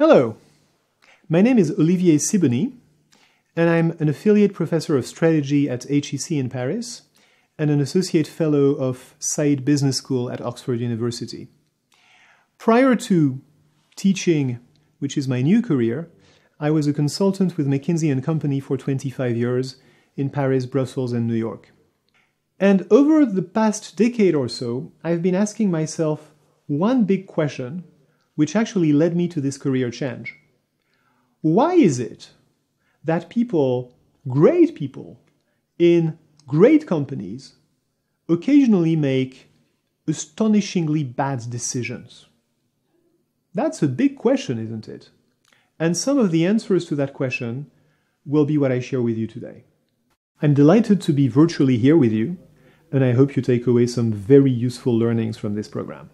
Hello, my name is Olivier Sibony, and I'm an affiliate professor of strategy at HEC in Paris and an associate fellow of Said Business School at Oxford University. Prior to teaching, which is my new career, I was a consultant with McKinsey and Company for 25 years in Paris, Brussels, and New York. And over the past decade or so, I've been asking myself one big question which actually led me to this career change. Why is it that people, great people, in great companies occasionally make astonishingly bad decisions? That's a big question, isn't it? And some of the answers to that question will be what I share with you today. I'm delighted to be virtually here with you, and I hope you take away some very useful learnings from this program.